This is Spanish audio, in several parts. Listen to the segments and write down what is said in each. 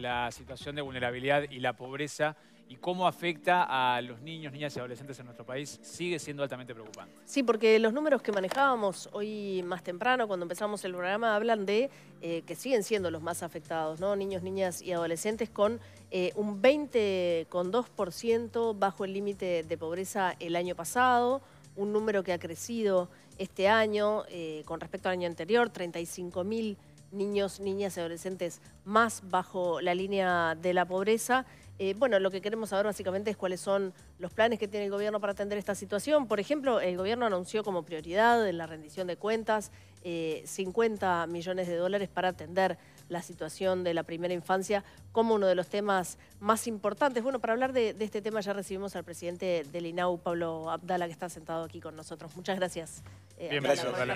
la situación de vulnerabilidad y la pobreza y cómo afecta a los niños, niñas y adolescentes en nuestro país sigue siendo altamente preocupante. Sí, porque los números que manejábamos hoy más temprano, cuando empezamos el programa, hablan de eh, que siguen siendo los más afectados, ¿no? Niños, niñas y adolescentes con eh, un 20,2% bajo el límite de pobreza el año pasado, un número que ha crecido este año eh, con respecto al año anterior, 35.000 niños, niñas y adolescentes más bajo la línea de la pobreza. Eh, bueno, lo que queremos saber básicamente es cuáles son los planes que tiene el gobierno para atender esta situación. Por ejemplo, el gobierno anunció como prioridad en la rendición de cuentas 50 eh, millones de dólares para atender la situación de la primera infancia como uno de los temas más importantes. Bueno, para hablar de, este tema ya recibimos al presidente del INAU, Pablo Abdala, que está sentado aquí con nosotros. Muchas gracias. Eh, Bien,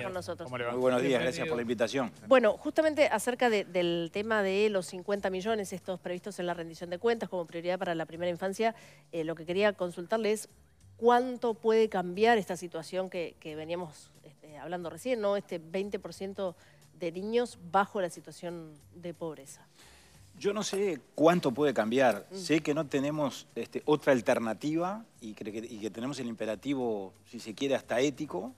Con nosotros. Muy buenos días, gracias por la invitación. Bueno, justamente acerca del tema de los 50 millones, estos previstos en la rendición de cuentas como prioridad para la primera infancia, eh, lo que quería consultarle es cuánto puede cambiar esta situación que, veníamos este, hablando recién, ¿no? Este 20% de niños bajo la situación de pobreza. Yo no sé cuánto puede cambiar. Mm. Sé que no tenemos este, otra alternativa y que, y que, tenemos el imperativo, si se quiere, hasta ético,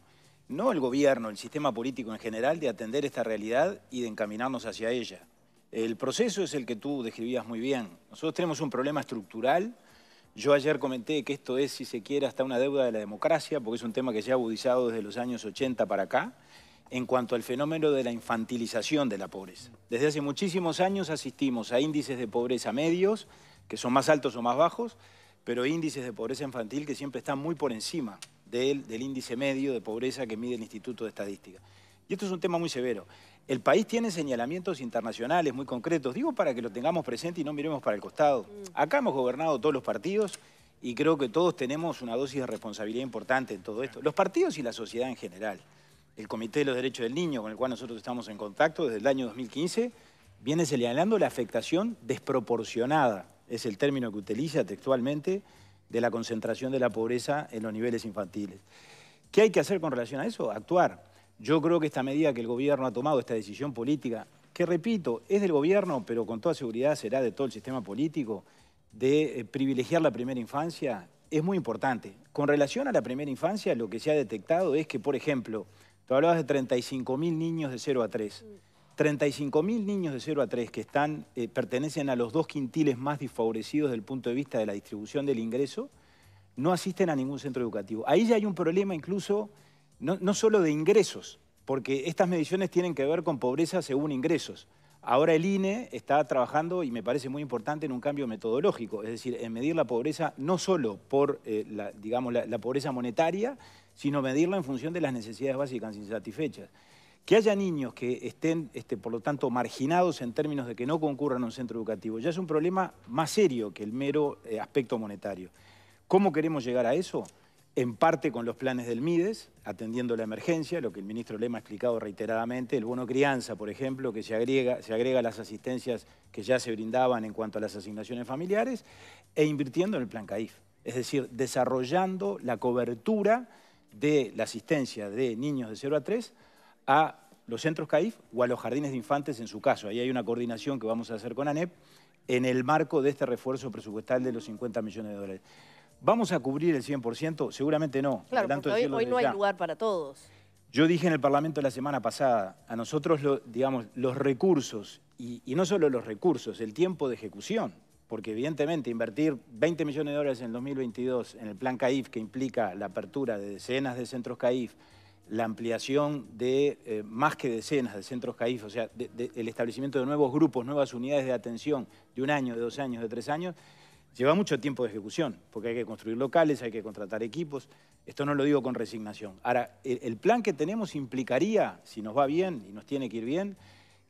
no el gobierno, el sistema político en general, de atender esta realidad y de encaminarnos hacia ella. El proceso es el que tú describías muy bien. Nosotros tenemos un problema estructural. Yo ayer comenté que esto es, si se quiere, hasta una deuda de la democracia, porque es un tema que se ha agudizado desde los años 80 para acá en cuanto al fenómeno de la infantilización de la pobreza. Desde hace muchísimos años asistimos a índices de pobreza medios, que son más altos o más bajos, pero índices de pobreza infantil que siempre están muy por encima del, índice medio de pobreza que mide el Instituto de Estadística. Y esto es un tema muy severo. El país tiene señalamientos internacionales muy concretos, digo para que lo tengamos presente y no miremos para el costado. Mm. Acá hemos gobernado todos los partidos y creo que todos tenemos una dosis de responsabilidad importante en todo esto. Los partidos y la sociedad en general el Comité de los Derechos del Niño, con el cual nosotros estamos en contacto desde el año 2015, viene señalando la afectación desproporcionada, es el término que utiliza textualmente, de la concentración de la pobreza en los niveles infantiles. ¿Qué hay que hacer con relación a eso? Actuar. Yo creo que esta medida que el gobierno ha tomado, esta decisión política, que repito, es del gobierno, pero con toda seguridad será de todo el sistema político, de eh, privilegiar la primera infancia, es muy importante. Con relación a la primera infancia, lo que se ha detectado es que, por ejemplo, Tú hablabas de 35.000 niños de 0 a 3. 35.000 mm. niños de 0 a 3 que están, eh, pertenecen a los dos quintiles más desfavorecidos desde el punto de vista de la distribución del ingreso, no asisten a ningún centro educativo. Ahí ya hay un problema incluso, no, no solo de ingresos, porque estas mediciones tienen que ver con pobreza según ingresos. Ahora el INE está trabajando, y me parece muy importante, en un cambio metodológico, es decir, en medir la pobreza no solo por eh, digamos, la pobreza monetaria, sino medirla en función de las necesidades básicas insatisfechas. Que haya niños que estén, este, por lo tanto, marginados en términos de que no concurran a un centro educativo, ya es un problema más serio que el mero eh, aspecto monetario. ¿Cómo queremos llegar a eso? En parte con los planes del MIDES, atendiendo la emergencia, lo que el ministro Lema ha explicado reiteradamente, el bono crianza, por ejemplo, que se agrega, se agrega a las asistencias que ya se brindaban en cuanto a las asignaciones familiares, e invirtiendo en el plan CAIF, es decir, desarrollando la cobertura de la asistencia de niños de 0 a 3 a los centros CAIF o a los jardines de infantes en su caso. Ahí hay una coordinación que vamos a hacer con ANEP en el marco de este refuerzo presupuestal de los 50 millones de dólares. ¿Vamos a cubrir el 100%? Seguramente no. Claro, hoy, no hay lugar para todos. Yo dije en el Parlamento la semana pasada, a nosotros, lo, digamos, los recursos, y no solo los recursos, el tiempo de ejecución, porque evidentemente invertir 20 millones de dólares en el 2022 en el plan CAIF, que implica la apertura de decenas de centros CAIF, la ampliación de eh, más que decenas de centros CAIF, o sea, el establecimiento de nuevos grupos, nuevas unidades de atención de un año, de dos años, de tres años, lleva mucho tiempo de ejecución, porque hay que construir locales, hay que contratar equipos. Esto no lo digo con resignación. Ahora, el, el plan que tenemos implicaría, si nos va bien y nos tiene que ir bien,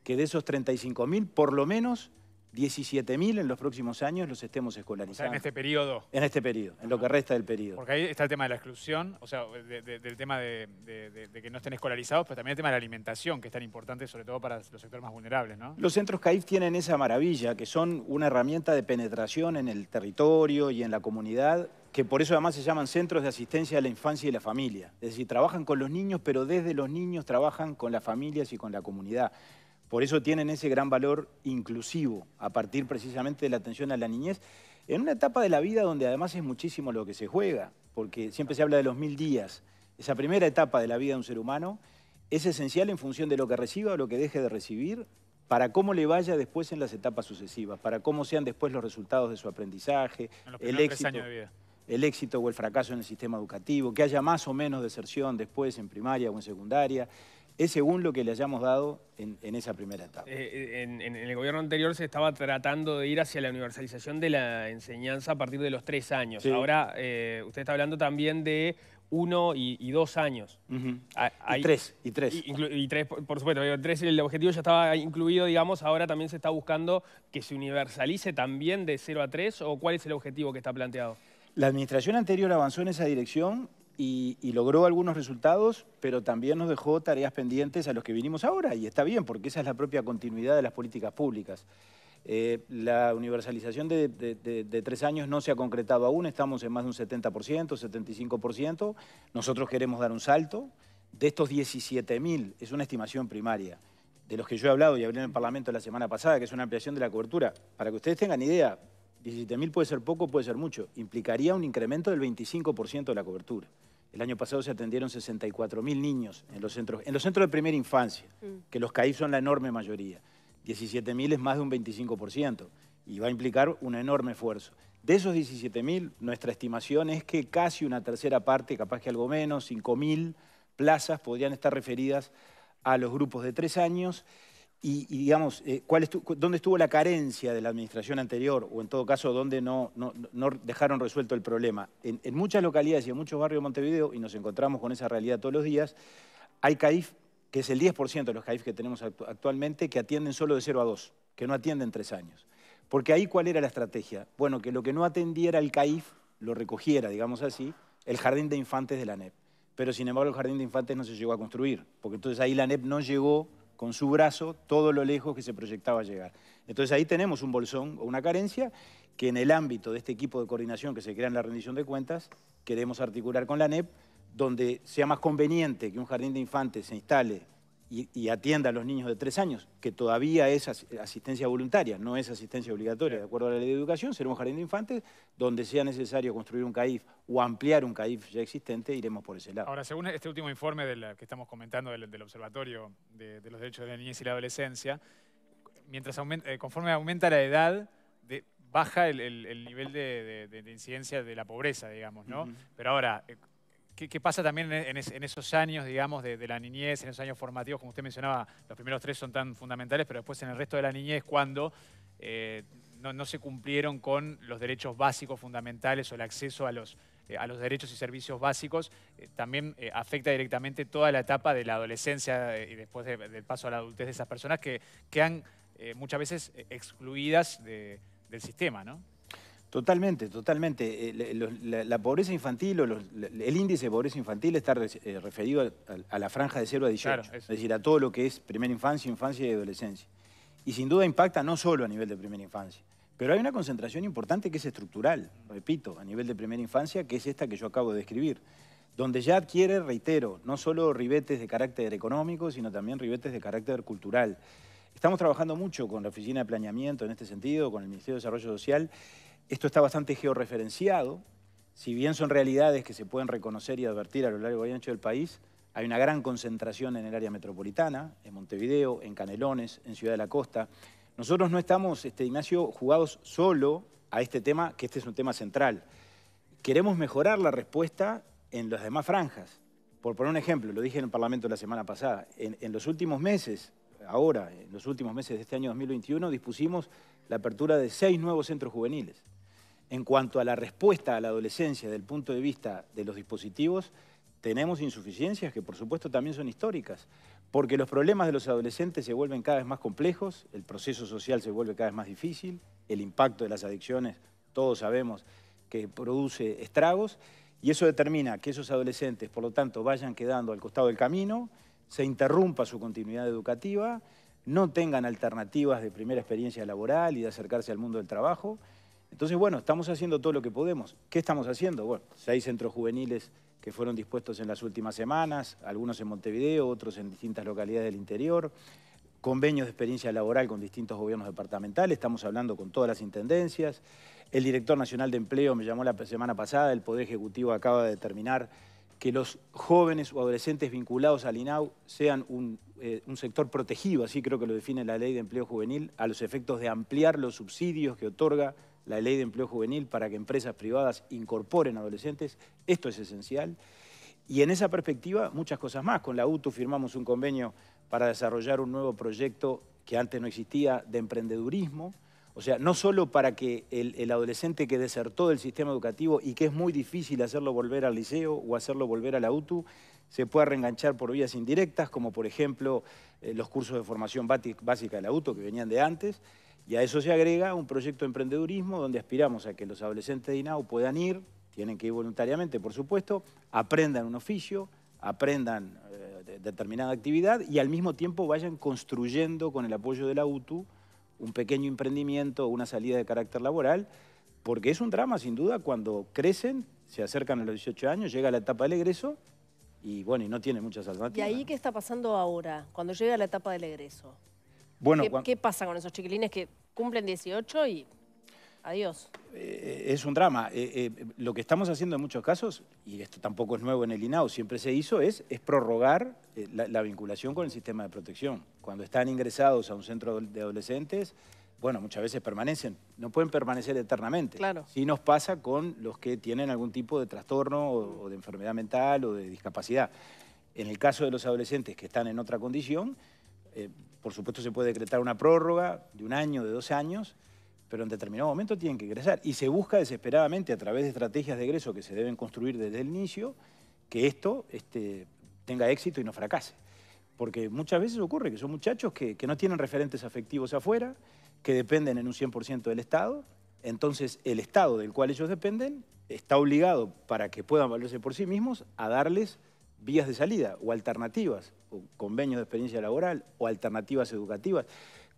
que de esos 35.000, por lo menos 17.000 en los próximos años los estemos escolarizando. en este periodo. En este periodo, en lo que resta del periodo. Porque ahí está el tema de la exclusión, o sea, del tema de, que no estén escolarizados, pero también el tema de la alimentación, que es tan importante, sobre todo para los sectores más vulnerables, ¿no? Los centros CAIF tienen esa maravilla, que son una herramienta de penetración en el territorio y en la comunidad, que por eso además se llaman centros de asistencia a la infancia y la familia. Es decir, trabajan con los niños, pero desde los niños trabajan con las familias y con la comunidad. Por eso tienen ese gran valor inclusivo, a partir precisamente de la atención a la niñez, en una etapa de la vida donde además es muchísimo lo que se juega, porque siempre se habla de los mil días. Esa primera etapa de la vida de un ser humano es esencial en función de lo que reciba o lo que deje de recibir, para cómo le vaya después en las etapas sucesivas, para cómo sean después los resultados de su aprendizaje, el éxito, o el fracaso en el sistema educativo, que haya más o menos deserción después en primaria o en secundaria es según lo que le hayamos dado en, esa primera etapa. Eh, eh, en, el gobierno anterior se estaba tratando de ir hacia la universalización de la enseñanza a partir de los tres años. Ahora eh, usted está hablando también de uno y, dos años. Ah, y tres, y tres. Y, y tres, por supuesto, tres, el objetivo ya estaba incluido, digamos, ahora también se está buscando que se universalice también de cero a tres, o cuál es el objetivo que está planteado. La administración anterior avanzó en esa dirección y, logró algunos resultados, pero también nos dejó tareas pendientes a los que vinimos ahora, y está bien, porque esa es la propia continuidad de las políticas públicas. Eh, la universalización de, tres años no se ha concretado aún, estamos en más de un 70%, 75%, nosotros queremos dar un salto. De estos 17.000, es una estimación primaria, de los que yo he hablado y hablé en el Parlamento la semana pasada, que es una ampliación de la cobertura, para que ustedes tengan idea, 17.000 puede ser poco, puede ser mucho, implicaría un incremento del 25% de la cobertura. El año pasado se atendieron 64.000 niños en los, centros, en los centros de primera infancia, mm. que los CAIF son la enorme mayoría. 17.000 es más de un 25% y va a implicar un enorme esfuerzo. De esos 17.000, nuestra estimación es que casi una tercera parte, capaz que algo menos, 5.000 plazas podrían estar referidas a los grupos de tres años y, digamos, eh, ¿dónde estuvo la carencia de la administración anterior? O en todo caso, ¿dónde no, dejaron resuelto el problema? En, muchas localidades y en muchos barrios de Montevideo, y nos encontramos con esa realidad todos los días, hay CAIF, que es el 10% de los CAIF que tenemos actualmente, que atienden solo de 0 a 2, que no atienden 3 años. Porque ahí, ¿cuál era la estrategia? Bueno, que lo que no atendiera el CAIF lo recogiera, digamos así, el jardín de infantes de la NEP. Pero sin embargo el jardín de infantes no se llegó a construir, porque entonces ahí la NEP no llegó con su brazo todo lo lejos que se proyectaba llegar. Entonces ahí tenemos un bolsón o una carencia que en el ámbito de este equipo de coordinación que se crea en la rendición de cuentas queremos articular con la NEP, donde sea más conveniente que un jardín de infantes se instale y, atienda a los niños de tres años, que todavía es asistencia voluntaria, no es asistencia obligatoria, de acuerdo a la ley de educación, será un jardín de infantes donde sea necesario construir un CAIF o ampliar un CAIF ya existente, iremos por ese lado. Ahora, según este último informe que estamos comentando del, Observatorio de, los Derechos de la Niñez y la Adolescencia, mientras eh, conforme aumenta la edad, baja el, nivel de, incidencia de la pobreza, digamos, ¿no? Pero ahora eh, ¿Qué, pasa también en, esos años, digamos, de, la niñez, en esos años formativos? Como usted mencionaba, los primeros tres son tan fundamentales, pero después en el resto de la niñez, cuando eh, no, se cumplieron con los derechos básicos fundamentales o el acceso a los, eh, derechos y servicios básicos, eh, también afecta directamente toda la etapa de la adolescencia y después del paso a la adultez de esas personas que quedan muchas veces excluidas del sistema, ¿no? Totalmente, totalmente. Eh, la, pobreza infantil o el índice de pobreza infantil está eh, referido a, la franja de 0 a 18, es decir, a todo lo que es primera infancia, infancia y adolescencia. Y sin duda impacta no solo a nivel de primera infancia, pero hay una concentración importante que es estructural, repito, a nivel de primera infancia, que es esta que yo acabo de describir, donde ya adquiere, reitero, no solo ribetes de carácter económico, sino también ribetes de carácter cultural. Estamos trabajando mucho con la Oficina de Planeamiento en este sentido, con el Ministerio de Desarrollo Social, esto está bastante georreferenciado. Si bien son realidades que se pueden reconocer y advertir a lo largo y ancho del país, hay una gran concentración en el área metropolitana, en Montevideo, en Canelones, en Ciudad de la Costa. Nosotros no estamos, este, Ignacio, jugados solo a este tema, que este es un tema central. Queremos mejorar la respuesta en las demás franjas. Por poner un ejemplo, lo dije en el Parlamento la semana pasada, en los últimos meses, ahora, en los últimos meses de este año 2021, dispusimos la apertura de seis nuevos centros juveniles en cuanto a la respuesta a la adolescencia desde el punto de vista de los dispositivos, tenemos insuficiencias que por supuesto también son históricas, porque los problemas de los adolescentes se vuelven cada vez más complejos, el proceso social se vuelve cada vez más difícil, el impacto de las adicciones, todos sabemos que produce estragos, y eso determina que esos adolescentes, por lo tanto, vayan quedando al costado del camino, se interrumpa su continuidad educativa, no tengan alternativas de primera experiencia laboral y de acercarse al mundo del trabajo, entonces, bueno, estamos haciendo todo lo que podemos. ¿Qué estamos haciendo? Bueno, seis centros juveniles que fueron dispuestos en las últimas semanas, algunos en Montevideo, otros en distintas localidades del interior, convenios de experiencia laboral con distintos gobiernos departamentales, estamos hablando con todas las intendencias. El director nacional de empleo me llamó la semana pasada, el Poder Ejecutivo acaba de determinar que los jóvenes o adolescentes vinculados al INAU sean un, eh, un, sector protegido, así creo que lo define la ley de empleo juvenil, a los efectos de ampliar los subsidios que otorga la ley de empleo juvenil para que empresas privadas incorporen adolescentes. Esto es esencial. Y en esa perspectiva, muchas cosas más. Con la UTU firmamos un convenio para desarrollar un nuevo proyecto que antes no existía de emprendedurismo. O sea, no solo para que el, adolescente que desertó del sistema educativo y que es muy difícil hacerlo volver al liceo o hacerlo volver a la UTU, se pueda reenganchar por vías indirectas, como por ejemplo eh, los cursos de formación básica de la UTU que venían de antes, y a eso se agrega un proyecto de emprendedurismo donde aspiramos a que los adolescentes de INAU puedan ir, tienen que ir voluntariamente, por supuesto, aprendan un oficio, aprendan eh, determinada actividad y al mismo tiempo vayan construyendo con el apoyo de la UTU un pequeño emprendimiento, una salida de carácter laboral, porque es un drama sin duda cuando crecen, se acercan a los 18 años, llega la etapa del egreso y bueno, y no tiene muchas alternativas. ¿Y ahí qué está pasando ahora, cuando llega la etapa del egreso? Bueno, ¿Qué, pasa con esos chiquilines que cumplen 18 y adiós? Eh, es un drama. Eh, eh, lo que estamos haciendo en muchos casos, y esto tampoco es nuevo en el INAO, siempre se hizo, es, prorrogar la, vinculación con el sistema de protección. Cuando están ingresados a un centro de adolescentes, bueno, muchas veces permanecen, no pueden permanecer eternamente. Claro. Si nos pasa con los que tienen algún tipo de trastorno o, de enfermedad mental o de discapacidad. En el caso de los adolescentes que están en otra condición, por supuesto se puede decretar una prórroga de un año, de dos años, pero en determinado momento tienen que ingresar. Y se busca desesperadamente a través de estrategias de egreso que se deben construir desde el inicio, que esto este, tenga éxito y no fracase. Porque muchas veces ocurre que son muchachos que, no tienen referentes afectivos afuera, que dependen en un 100% del Estado, entonces el Estado del cual ellos dependen está obligado, para que puedan valerse por sí mismos, a darles vías de salida o alternativas convenios de experiencia laboral o alternativas educativas.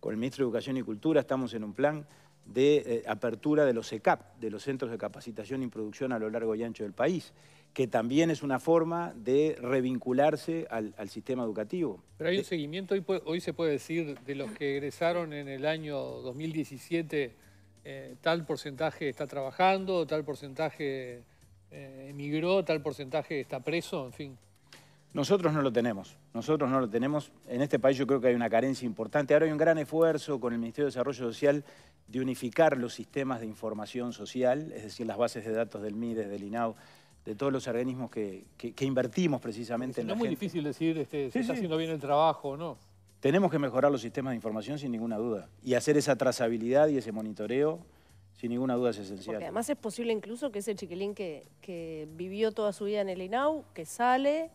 Con el ministro de Educación y Cultura estamos en un plan de eh, apertura de los ECAP, de los Centros de Capacitación y Producción a lo largo y ancho del país, que también es una forma de revincularse al, sistema educativo. Pero hay un eh, seguimiento, hoy, hoy, se puede decir, de los que egresaron en el año 2017, eh, tal porcentaje está trabajando, tal porcentaje emigró, tal porcentaje está preso, en fin. Nosotros no lo tenemos, nosotros no lo tenemos. En este país yo creo que hay una carencia importante. Ahora hay un gran esfuerzo con el Ministerio de Desarrollo Social de unificar los sistemas de información social, es decir, las bases de datos del MIDES, del INAU, de todos los organismos que, invertimos precisamente en la gente. Es muy difícil decir si este, está haciendo bien el trabajo o no. Tenemos que mejorar los sistemas de información sin ninguna duda y hacer esa trazabilidad y ese monitoreo sin ninguna duda es esencial. Porque además es posible incluso que ese chiquilín que, que vivió toda su vida en el INAU, que sale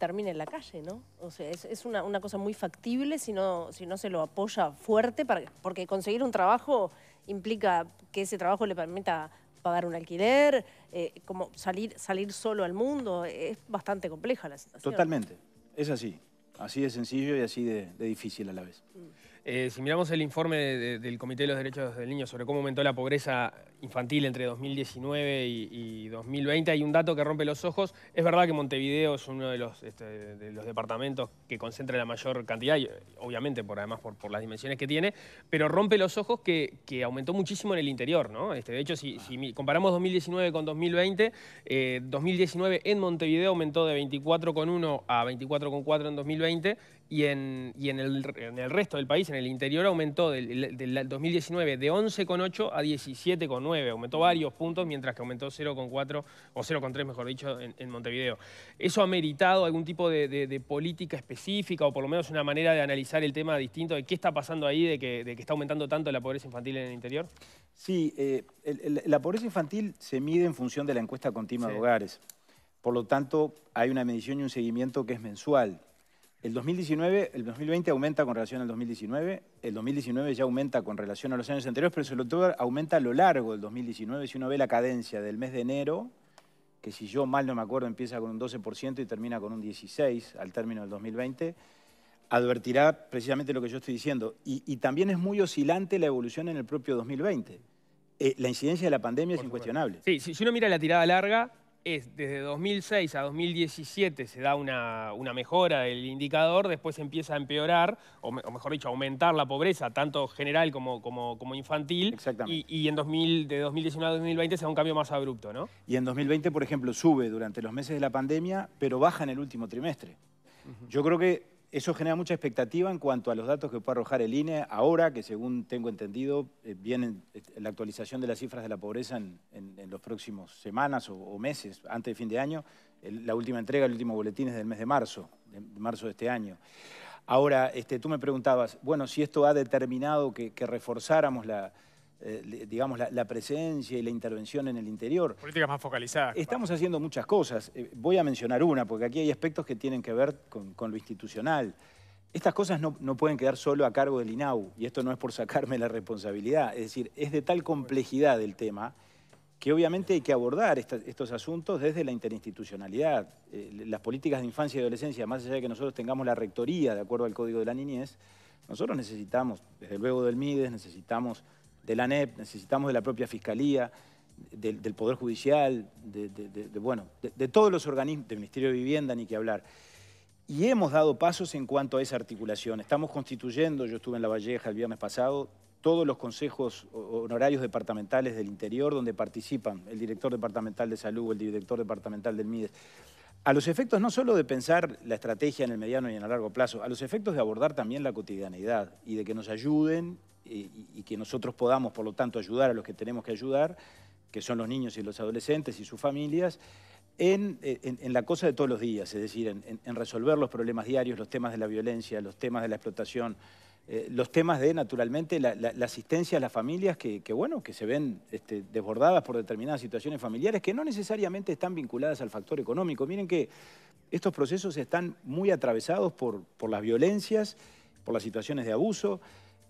termine en la calle, ¿no? O sea, es, una, una, cosa muy factible si no, si no se lo apoya fuerte, para, porque conseguir un trabajo implica que ese trabajo le permita pagar un alquiler, eh, como salir, salir solo al mundo, es bastante compleja la situación. Totalmente, es así, así de sencillo y así de, difícil a la vez. Mm. Eh, si miramos el informe del Comité de los Derechos del Niño sobre cómo aumentó la pobreza infantil entre 2019 y, 2020, hay un dato que rompe los ojos. Es verdad que Montevideo es uno de los, este, departamentos que concentra la mayor cantidad, obviamente por, además por, las dimensiones que tiene, pero rompe los ojos que, aumentó muchísimo en el interior. ¿no? Este, de hecho, si, comparamos 2019 con 2020, 2019 eh, en Montevideo aumentó de 24,1 a 24,4 en 2020 y en, el, en el resto del país, en el el interior aumentó del, 2019 de 11,8 a 17,9. Aumentó mm. varios puntos, mientras que aumentó 0,4 o 0,3, mejor dicho, en, Montevideo. ¿Eso ha meritado algún tipo de, política específica o por lo menos una manera de analizar el tema distinto de qué está pasando ahí, de que, está aumentando tanto la pobreza infantil en el interior? Sí, eh, la pobreza infantil se mide en función de la encuesta continua de hogares. Por lo tanto, hay una medición y un seguimiento que es mensual. El 2019, el 2020 aumenta con relación al 2019, el 2019 ya aumenta con relación a los años anteriores, pero sobre todo aumenta a lo largo del 2019. Si uno ve la cadencia del mes de enero, que si yo mal no me acuerdo empieza con un 12% y termina con un 16% al término del 2020, advertirá precisamente lo que yo estoy diciendo. Y, también es muy oscilante la evolución en el propio 2020. Eh, la incidencia de la pandemia es incuestionable. Sí, si uno mira la tirada larga, es desde 2006 a 2017 se da una, mejora del indicador, después empieza a empeorar, o, mejor dicho, aumentar la pobreza, tanto general como, como, infantil. Exactamente. Y, en 2000, de 2019 a 2020 se da un cambio más abrupto, ¿no? Y en 2020, por ejemplo, sube durante los meses de la pandemia, pero baja en el último trimestre. Yo creo que eso genera mucha expectativa en cuanto a los datos que puede arrojar el INE ahora, que según tengo entendido, eh, viene eh, la actualización de las cifras de la pobreza en, los próximos semanas o, meses, antes de fin de año. la última entrega, el último boletín es del mes de marzo, de marzo de este año. Ahora, este, tú me preguntabas, bueno, si esto ha determinado que, que reforzáramos la, eh, digamos, la, presencia y la intervención en el interior. Políticas más focalizadas. Estamos haciendo muchas cosas. Eh, voy a mencionar una, porque aquí hay aspectos que tienen que ver con, lo institucional. Estas cosas no, pueden quedar solo a cargo del INAU, y esto no es por sacarme la responsabilidad. Es decir, es de tal complejidad el tema que obviamente hay que abordar estos asuntos desde la interinstitucionalidad. Eh, las políticas de infancia y adolescencia, más allá de que nosotros tengamos la rectoría de acuerdo al Código de la Niñez, nosotros necesitamos, desde luego del MIDES, necesitamos de la ANEP, necesitamos de la propia Fiscalía, del, Poder Judicial, de, de bueno, de, todos los organismos, del Ministerio de Vivienda, ni que hablar. Y hemos dado pasos en cuanto a esa articulación. Estamos constituyendo, yo estuve en La Valleja el viernes pasado, todos los consejos honorarios departamentales del interior donde participan el director departamental de salud, el director departamental del MIDES a los efectos no solo de pensar la estrategia en el mediano y en el largo plazo, a los efectos de abordar también la cotidianidad y de que nos ayuden y, que nosotros podamos, por lo tanto, ayudar a los que tenemos que ayudar, que son los niños y los adolescentes y sus familias, en, la cosa de todos los días, es decir, en, resolver los problemas diarios, los temas de la violencia, los temas de la explotación, eh, los temas de, naturalmente, la, asistencia a las familias que, bueno, que se ven este, desbordadas por determinadas situaciones familiares que no necesariamente están vinculadas al factor económico. Miren que estos procesos están muy atravesados por, por las violencias, por las situaciones de abuso,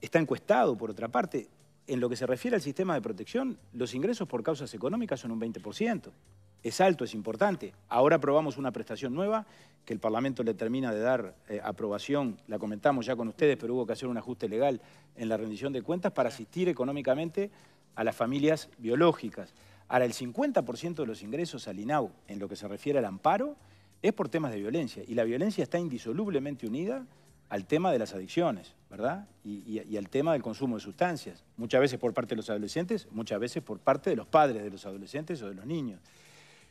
está encuestado, por otra parte. En lo que se refiere al sistema de protección, los ingresos por causas económicas son un 20% es alto, es importante. Ahora aprobamos una prestación nueva que el Parlamento le termina de dar eh, aprobación, la comentamos ya con ustedes, pero hubo que hacer un ajuste legal en la rendición de cuentas para asistir económicamente a las familias biológicas. Ahora, el 50% de los ingresos al INAU en lo que se refiere al amparo es por temas de violencia y la violencia está indisolublemente unida al tema de las adicciones, ¿verdad? y, al tema del consumo de sustancias, muchas veces por parte de los adolescentes, muchas veces por parte de los padres de los adolescentes o de los niños.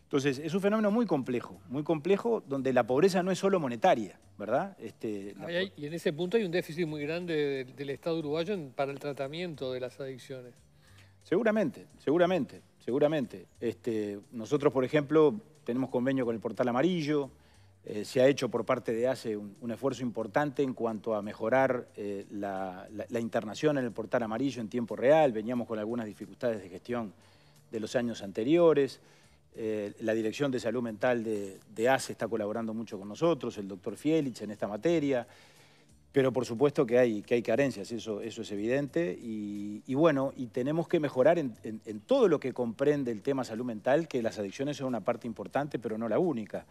Entonces, es un fenómeno muy complejo, muy complejo, donde la pobreza no es solo monetaria, ¿verdad? Este, y en ese punto hay un déficit muy grande del, Estado uruguayo para el tratamiento de las adicciones. Seguramente, seguramente, seguramente. Este, nosotros, por ejemplo, tenemos convenio con el Portal Amarillo, eh, se ha hecho por parte de ACE un, esfuerzo importante en cuanto a mejorar eh, la internación en el Portal Amarillo en tiempo real, veníamos con algunas dificultades de gestión de los años anteriores. Eh, la Dirección de Salud Mental de, ASE está colaborando mucho con nosotros, el doctor Fielich en esta materia, pero por supuesto que hay, que hay carencias, eso, es evidente, y, bueno, y tenemos que mejorar en, todo lo que comprende el tema salud mental, que las adicciones son una parte importante, pero no la única.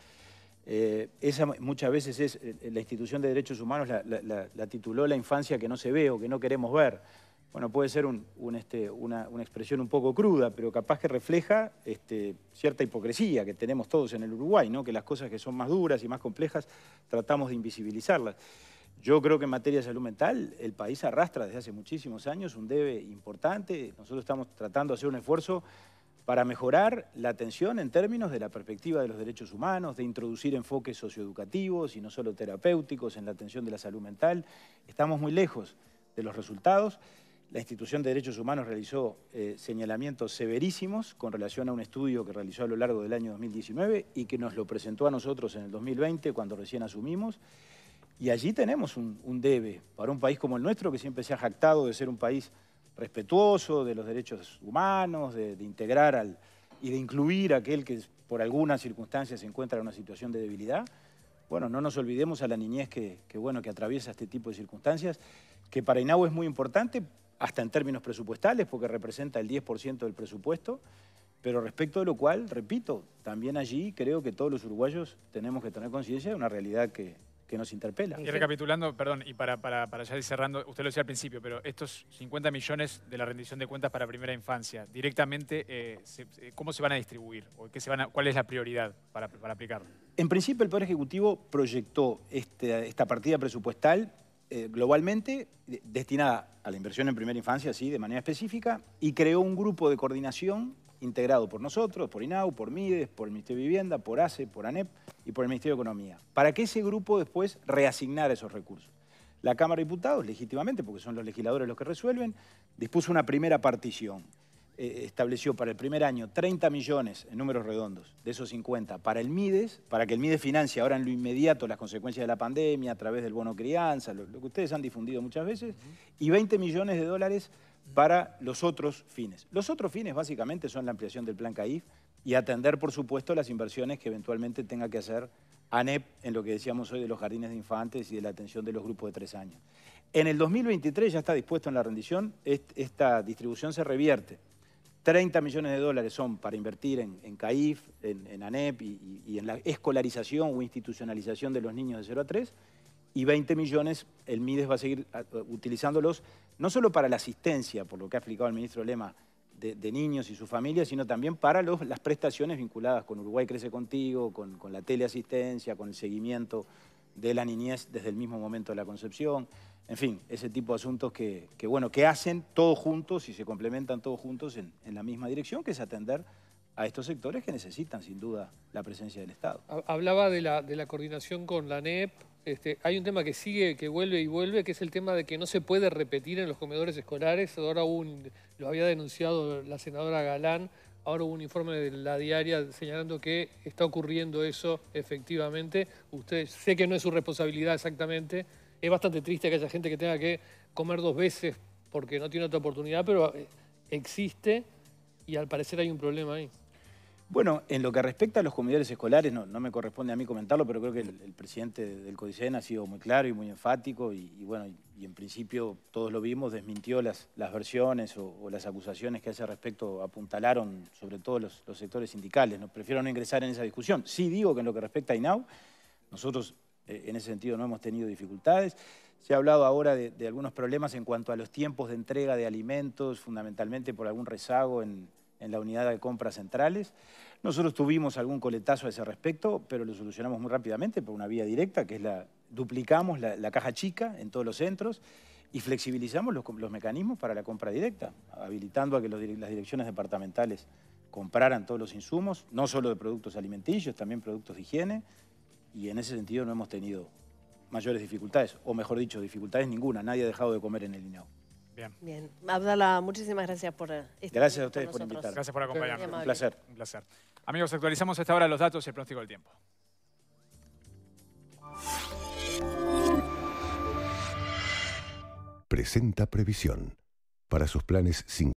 Eh, esa muchas veces es, eh, la institución de derechos humanos la tituló la infancia que no se ve o que no queremos ver bueno, puede ser este, una, expresión un poco cruda, pero capaz que refleja este, cierta hipocresía que tenemos todos en el Uruguay, que las cosas que son más duras y más complejas tratamos de invisibilizarlas. Yo creo que en materia de salud mental el país arrastra desde hace muchísimos años un debe importante. Nosotros estamos tratando de hacer un esfuerzo para mejorar la atención en términos de la perspectiva de los derechos humanos, de introducir enfoques socioeducativos y no solo terapéuticos en la atención de la salud mental. Estamos muy lejos de los resultados la institución de derechos humanos realizó eh, señalamientos severísimos con relación a un estudio que realizó a lo largo del año 2019 y que nos lo presentó a nosotros en el 2020 cuando recién asumimos. Y allí tenemos un, debe para un país como el nuestro que siempre se ha jactado de ser un país respetuoso de los derechos humanos, de, integrar al, y de incluir a aquel que por algunas circunstancias se encuentra en una situación de debilidad. Bueno, no nos olvidemos a la niñez que, bueno, que atraviesa este tipo de circunstancias, que para Inau es muy importante hasta en términos presupuestales, porque representa el 10% del presupuesto, pero respecto de lo cual, repito, también allí creo que todos los uruguayos tenemos que tener conciencia de una realidad que, nos interpela. Y recapitulando, perdón, y para, para, para, ya ir cerrando, usted lo decía al principio, pero estos 50 millones de la rendición de cuentas para primera infancia, directamente, eh, ¿cómo se van a distribuir? ¿O qué se van a, ¿Cuál es la prioridad para, aplicarlo? En principio, el Poder Ejecutivo proyectó este, esta partida presupuestal eh, globalmente destinada a la inversión en primera infancia, sí, de manera específica, y creó un grupo de coordinación integrado por nosotros, por INAU, por MIDES, por el Ministerio de Vivienda, por ACE, por ANEP y por el Ministerio de Economía, para que ese grupo después reasignara esos recursos. La Cámara de Diputados, legítimamente, porque son los legisladores los que resuelven, dispuso una primera partición. Eh, estableció para el primer año 30 millones en números redondos, de esos 50, para el MIDES, para que el MIDES financie ahora en lo inmediato las consecuencias de la pandemia a través del bono crianza, lo, que ustedes han difundido muchas veces, y 20 millones de dólares para los otros fines. Los otros fines básicamente son la ampliación del plan CAIF y atender, por supuesto, las inversiones que eventualmente tenga que hacer ANEP en lo que decíamos hoy de los jardines de infantes y de la atención de los grupos de tres años. En el 2023 ya está dispuesto en la rendición, esta distribución se revierte 30 millones de dólares son para invertir en, CAIF, en, ANEP y, en la escolarización o institucionalización de los niños de 0 a 3 y 20 millones el MIDES va a seguir utilizándolos no solo para la asistencia, por lo que ha explicado el ministro Lema, de, niños y sus familias, sino también para las prestaciones vinculadas con Uruguay Crece Contigo, con la teleasistencia, con el seguimiento de la niñez desde el mismo momento de la concepción en fin, ese tipo de asuntos que, bueno, que hacen todos juntos y se complementan todos juntos en, la misma dirección, que es atender a estos sectores que necesitan, sin duda, la presencia del Estado. Hablaba de la, coordinación con la NEP. Este, hay un tema que sigue, que vuelve y vuelve, que es el tema de que no se puede repetir en los comedores escolares. Ahora hubo un, lo había denunciado la senadora Galán, ahora hubo un informe de la diaria señalando que está ocurriendo eso efectivamente. Usted sé que no es su responsabilidad exactamente, es bastante triste que haya gente que tenga que comer dos veces porque no tiene otra oportunidad, pero eh, existe y al parecer hay un problema ahí. Bueno, en lo que respecta a los comedores escolares, no, no me corresponde a mí comentarlo, pero creo que el, presidente del CODICEN ha sido muy claro y muy enfático y, bueno, y, en principio todos lo vimos, desmintió las, versiones o, las acusaciones que hace respecto apuntalaron sobre todo los, sectores sindicales. nos prefiero no ingresar en esa discusión. Sí digo que en lo que respecta a INAU, nosotros eh, en ese sentido no hemos tenido dificultades. Se ha hablado ahora de, algunos problemas en cuanto a los tiempos de entrega de alimentos, fundamentalmente por algún rezago en, la unidad de compras centrales. Nosotros tuvimos algún coletazo a ese respecto, pero lo solucionamos muy rápidamente por una vía directa, que es la duplicamos la, caja chica en todos los centros y flexibilizamos los, mecanismos para la compra directa, habilitando a que las direcciones departamentales compraran todos los insumos, no solo de productos alimenticios, también productos de higiene, y en ese sentido no hemos tenido mayores dificultades, o mejor dicho, dificultades ninguna. Nadie ha dejado de comer en el INAO. Bien. Bien. Abdala, muchísimas gracias por eh, estar Gracias a ustedes por invitarme. Gracias por acompañarnos. Un placer. Un placer. Amigos, actualizamos hasta ahora los datos y el pronóstico del tiempo. Presenta previsión para sus planes sin...